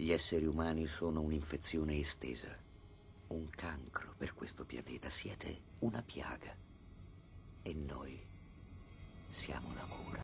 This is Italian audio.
Gli esseri umani sono un'infezione estesa, un cancro per questo pianeta. Siete una piaga e noi siamo la cura.